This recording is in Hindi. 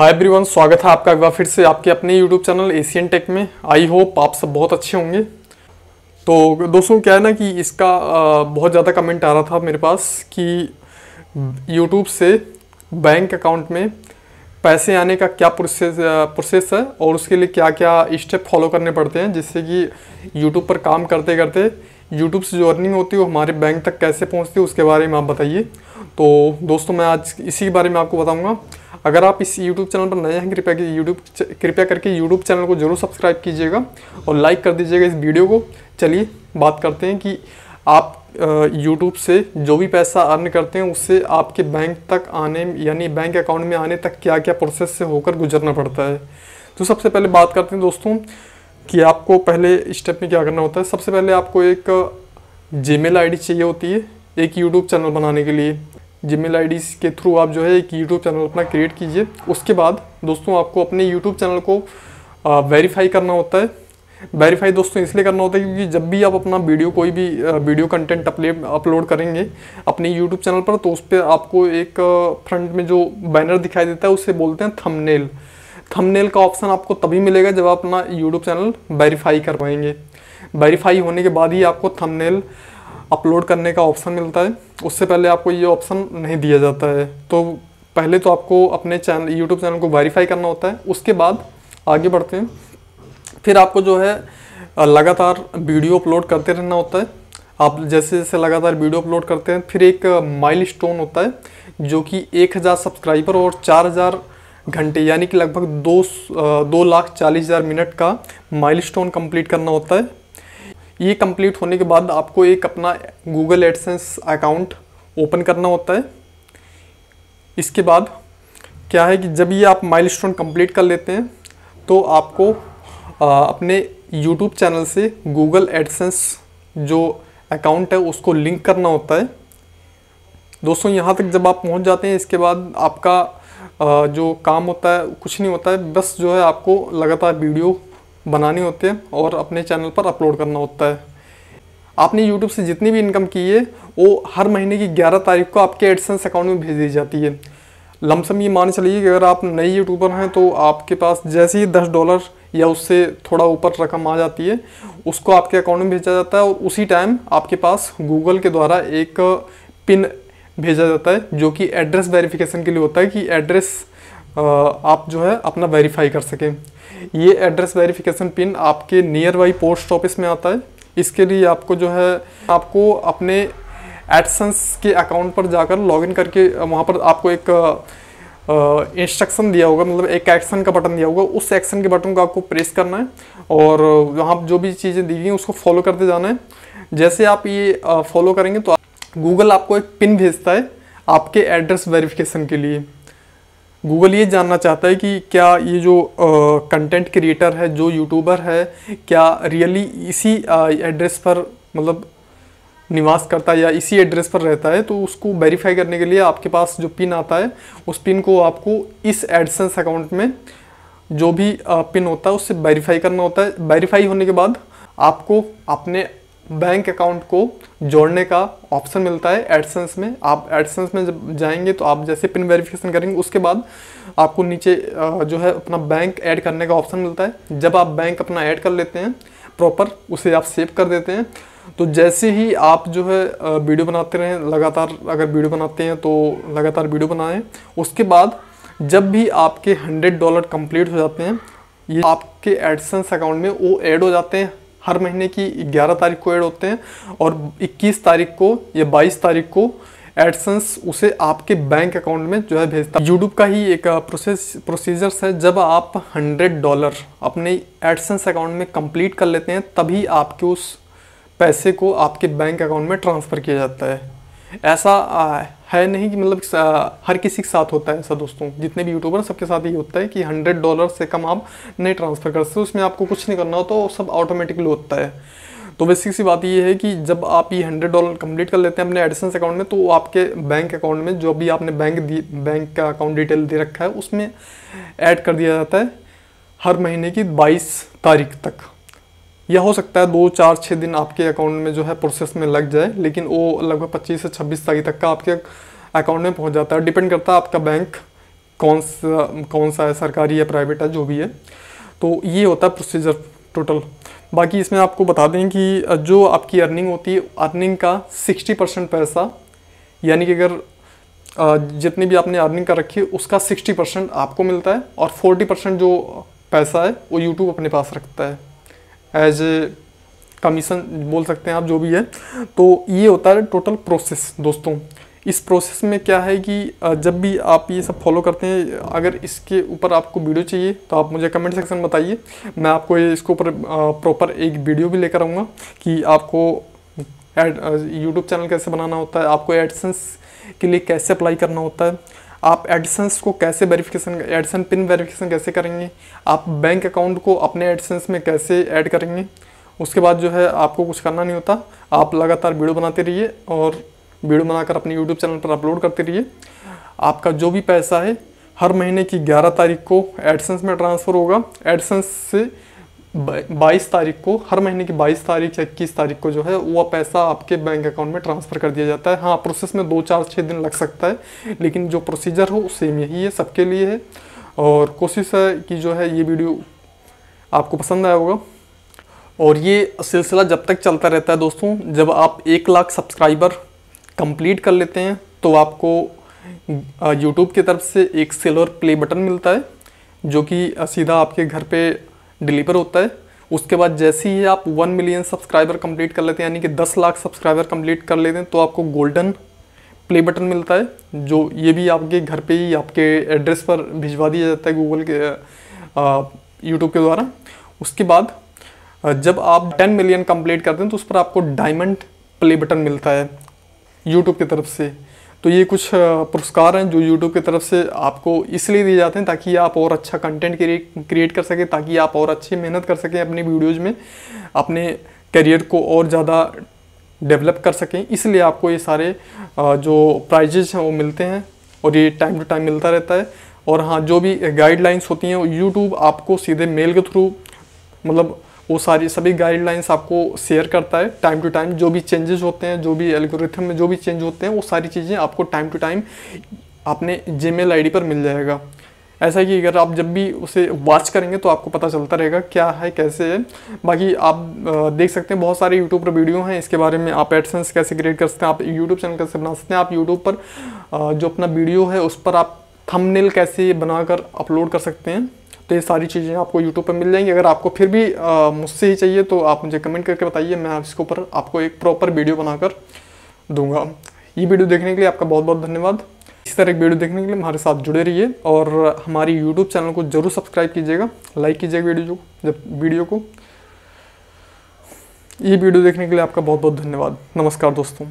हाय एवरीवन स्वागत है आपका एक बार फिर से आपके अपने यूट्यूब चैनल एशियन टेक में आई होप आप सब बहुत अच्छे होंगे तो दोस्तों क्या है ना कि इसका बहुत ज़्यादा कमेंट आ रहा था मेरे पास कि यूट्यूब से बैंक अकाउंट में पैसे आने का क्या प्रोसेस प्रोसेस है और उसके लिए क्या क्या स्टेप फॉलो करने पड़ते हैं जिससे कि यूट्यूब पर काम करते करते यूट्यूब से जो अर्निंग होती है वो हमारे बैंक तक कैसे पहुँचती है उसके बारे में आप बताइए तो दोस्तों मैं आज इसी के बारे में आपको बताऊँगा अगर आप इस यूट्यूब चैनल पर नए हैं कृपया कि यूट्यूब कृपया करके YouTube चैनल को जरूर सब्सक्राइब कीजिएगा और लाइक कर दीजिएगा इस वीडियो को चलिए बात करते हैं कि आप यूट्यूब से जो भी पैसा अर्न करते हैं उससे आपके बैंक तक आने यानी बैंक अकाउंट में आने तक क्या क्या प्रोसेस से होकर गुजरना पड़ता है तो सबसे पहले बात करते हैं दोस्तों कि आपको पहले स्टेप में क्या करना होता है सबसे पहले आपको एक जीमेल आईडी चाहिए होती है एक यूट्यूब चैनल बनाने के लिए जीमेल आईडी के थ्रू आप जो है एक यूट्यूब चैनल अपना क्रिएट कीजिए उसके बाद दोस्तों आपको अपने यूट्यूब चैनल को वेरीफाई करना होता है वेरीफाई दोस्तों इसलिए करना होता है क्योंकि जब भी आप अपना वीडियो कोई भी वीडियो कंटेंट अपलोड करेंगे अपने यूट्यूब चैनल पर तो उस पर आपको एक फ्रंट में जो बैनर दिखाई देता है उसे बोलते हैं थंबनेल थंबनेल का ऑप्शन आपको तभी मिलेगा जब आप अपना यूट्यूब चैनल वेरीफाई कर पाएंगे वेरीफाई होने के बाद ही आपको थंबनेल अपलोड करने का ऑप्शन मिलता है उससे पहले आपको ये ऑप्शन नहीं दिया जाता है तो पहले तो आपको अपने चैनल यूट्यूब चैनल को वेरीफाई करना होता है उसके बाद आगे बढ़ते हैं फिर आपको जो है लगातार वीडियो अपलोड करते रहना होता है आप जैसे जैसे लगातार वीडियो अपलोड करते हैं फिर एक माइलस्टोन होता है जो कि 1000 सब्सक्राइबर और घंटे यानी कि लगभग दो दो लाख चालीस हज़ार मिनट का माइलस्टोन कंप्लीट करना होता है ये कंप्लीट होने के बाद आपको एक अपना गूगल एडसेंस अकाउंट ओपन करना होता है इसके बाद क्या है कि जब ये आप माइलस्टोन कंप्लीट कर लेते हैं तो आपको आ, अपने यूट्यूब चैनल से गूगल एडसेंस जो अकाउंट है उसको लिंक करना होता है दोस्तों यहाँ तक जब आप पहुँच जाते हैं इसके बाद आपका जो काम होता है कुछ नहीं होता है बस जो है आपको लगातार वीडियो बनानी होती है और अपने चैनल पर अपलोड करना होता है आपने YouTube से जितनी भी इनकम की है वो हर महीने की 11 तारीख को आपके एडसेंस अकाउंट में भेज दी जाती है लमसम ये मान चलिए कि अगर आप नए यूट्यूबर हैं तो आपके पास जैसे ही दस डॉलर या उससे थोड़ा ऊपर रकम आ जाती है उसको आपके अकाउंट में भेजा जाता है और उसी टाइम आपके पास गूगल के द्वारा एक पिन भेजा जाता है जो कि एड्रेस वेरिफिकेशन के लिए होता है कि एड्रेस आप जो है अपना वेरीफाई कर सकें ये एड्रेस वेरिफिकेशन पिन आपके नियर बाई पोस्ट ऑफिस में आता है इसके लिए आपको जो है आपको अपने एडसन्स के अकाउंट पर जाकर लॉगिन करके वहाँ पर आपको एक इंस्ट्रक्शन दिया होगा मतलब एक एक्शन का बटन दिया होगा उस एक्शन के बटन को आपको प्रेस करना है और वहाँ जो भी चीज़ें दी गई उसको फॉलो करते जाना है जैसे आप ये फॉलो करेंगे तो गूगल आपको एक पिन भेजता है आपके एड्रेस वेरिफिकेशन के लिए गूगल ये जानना चाहता है कि क्या ये जो कंटेंट क्रिएटर है जो यूट्यूबर है क्या रियली इसी एड्रेस पर मतलब निवास करता है या इसी एड्रेस पर रहता है तो उसको वेरीफाई करने के लिए आपके पास जो पिन आता है उस पिन को आपको इस एडसेंस अकाउंट में जो भी पिन होता है उससे वेरीफाई करना होता है वेरीफाई होने के बाद आपको अपने बैंक अकाउंट को जोड़ने का ऑप्शन मिलता है एडसेंस में आप एडसेंस में जब जाएंगे तो आप जैसे पिन वेरिफिकेशन करेंगे उसके बाद आपको नीचे जो है अपना बैंक ऐड करने का ऑप्शन मिलता है जब आप बैंक अपना ऐड कर लेते हैं प्रॉपर उसे आप सेव कर देते हैं तो जैसे ही आप जो है वीडियो बनाते रहें लगातार अगर वीडियो बनाते हैं तो लगातार वीडियो बनाएं उसके बाद जब भी आपके हंड्रेड डॉलर कंप्लीट हो जाते हैं ये आपके एडसेंस अकाउंट में वो ऐड हो जाते हैं हर महीने की 11 तारीख को ऐड होते हैं और 21 तारीख को या 22 तारीख को एडसन्स उसे आपके बैंक अकाउंट में जो है भेजता है यूट्यूब का ही एक प्रोसेस प्रोसीजर्स है जब आप 100 डॉलर अपने एडसन्स अकाउंट में कंप्लीट कर लेते हैं तभी आपके उस पैसे को आपके बैंक अकाउंट में ट्रांसफ़र किया जाता है ऐसा है नहीं कि मतलब हर किसी के साथ होता है ऐसा दोस्तों जितने भी यूट्यूबर सबके साथ ये होता है कि हंड्रेड डॉलर से कम आप नहीं ट्रांसफ़र कर सकते उसमें आपको कुछ नहीं करना होता तो सब ऑटोमेटिकली होता है तो बेसिक सी बात ये है कि जब आप ये हंड्रेड डॉलर कंप्लीट कर लेते हैं अपने एडिसन्स अकाउंट में तो आपके बैंक अकाउंट में जो भी आपने बैंक दी बैंक का अकाउंट डिटेल दे रखा है उसमें ऐड कर दिया जाता है हर महीने की बाईस तारीख तक यह हो सकता है दो चार छः दिन आपके अकाउंट में जो है प्रोसेस में लग जाए लेकिन वो लगभग पच्चीस से छब्बीस तारीख तक का आपके अकाउंट में पहुंच जाता है डिपेंड करता है आपका बैंक कौन सा कौन सा है सरकारी या प्राइवेट है जो भी है तो ये होता है प्रोसीजर टोटल बाकी इसमें आपको बता दें कि जो आपकी अर्निंग होती है अर्निंग का सिक्सटी परसेंट पैसा यानी कि अगर जितनी भी आपने अर्निंग कर रखी है उसका सिक्सटी परसेंट आपको मिलता है और फोर्टी परसेंट जो पैसा है वो यूट्यूब अपने पास रखता है एज ए कमीशन बोल सकते हैं आप जो भी है तो ये होता है टोटल प्रोसेस दोस्तों इस प्रोसेस में क्या है कि जब भी आप ये सब फॉलो करते हैं अगर इसके ऊपर आपको वीडियो चाहिए तो आप मुझे कमेंट सेक्शन में बताइए मैं आपको इसके ऊपर प्रॉपर एक वीडियो भी लेकर आऊँगा कि आपको एड यूट्यूब चैनल कैसे बनाना होता है आपको एडसेंस के लिए कैसे अप्लाई करना होता है आप एडसेंस को कैसे वेरिफिकेशन एडसन पिन वेरिफिकेशन कैसे करेंगे आप बैंक अकाउंट को अपने एडिसन्स में कैसे ऐड करेंगे उसके बाद जो है आपको कुछ करना नहीं होता आप लगातार वीडियो बनाते रहिए और वीडियो बनाकर अपने यूट्यूब चैनल पर अपलोड करते रहिए आपका जो भी पैसा है हर महीने की 11 तारीख को एडसेंस में ट्रांसफ़र होगा एडसेंस से बाईस तारीख को हर महीने की बाईस तारीख या इक्कीस तारीख को जो है वह पैसा आपके बैंक अकाउंट में ट्रांसफ़र कर दिया जाता है हाँ प्रोसेस में दो चार छः दिन लग सकता है लेकिन जो प्रोसीजर हो सेम यही है सबके लिए है और कोशिश है कि जो है ये वीडियो आपको पसंद आया होगा और ये सिलसिला जब तक चलता रहता है दोस्तों जब आप एक लाख सब्सक्राइबर कंप्लीट कर लेते हैं तो आपको यूट्यूब की तरफ से एक सिल्वर प्ले बटन मिलता है जो कि सीधा आपके घर पे डिलीवर होता है उसके बाद जैसे ही आप वन मिलियन सब्सक्राइबर कंप्लीट कर लेते हैं यानी कि दस लाख सब्सक्राइबर कंप्लीट कर लेते हैं तो आपको गोल्डन प्ले बटन मिलता है जो ये भी आपके घर पे ही आपके एड्रेस पर भिजवा दिया जाता है गूगल के यूट्यूब के द्वारा उसके बाद जब आप टेन मिलियन कंप्लीट करते हैं तो उस पर आपको डायमंड प्ले बटन मिलता है यूट्यूब की तरफ से तो ये कुछ पुरस्कार हैं जो यूट्यूब की तरफ से आपको इसलिए दिए जाते हैं ताकि आप और अच्छा कंटेंट क्रिएट कर सकें ताकि आप और अच्छी मेहनत कर सकें अपनी वीडियोज़ में अपने करियर को और ज़्यादा डेवलप कर सकें इसलिए आपको ये सारे जो प्राइजेज हैं वो मिलते हैं और ये टाइम टू टाइम मिलता रहता है और हाँ जो भी गाइडलाइंस होती हैं यूट्यूब आपको सीधे मेल के थ्रू मतलब वो सारी सभी गाइडलाइंस आपको शेयर करता है टाइम टू टाइम जो भी चेंजेस होते हैं जो भी एल्गोरिथम में जो भी चेंज होते हैं वो सारी चीज़ें आपको टाइम टू टाइम अपने जी मेल पर मिल जाएगा ऐसा कि अगर आप जब भी उसे वॉच करेंगे तो आपको पता चलता रहेगा क्या है कैसे है बाकी आप देख सकते हैं बहुत सारे यूट्यूब पर वीडियो हैं इसके बारे में आप एडसेंस कैसे क्रिएट कर सकते हैं आप यूट्यूब चैनल कैसे बना सकते हैं आप यूट्यूब पर जो अपना वीडियो है उस पर आप थंबनेल कैसे बनाकर अपलोड कर सकते हैं तो ये सारी चीज़ें आपको यूट्यूब पर मिल जाएंगी अगर आपको फिर भी मुझसे ही चाहिए तो आप मुझे कमेंट करके बताइए मैं इसके ऊपर आपको एक प्रॉपर वीडियो बनाकर दूंगा ये वीडियो देखने के लिए आपका बहुत बहुत धन्यवाद इसी तरह एक वीडियो देखने के लिए हमारे साथ जुड़े रहिए और हमारी यूट्यूब चैनल को जरूर सब्सक्राइब कीजिएगा लाइक कीजिएगा वीडियो को जब वीडियो को ये वीडियो देखने के लिए आपका बहुत बहुत धन्यवाद नमस्कार दोस्तों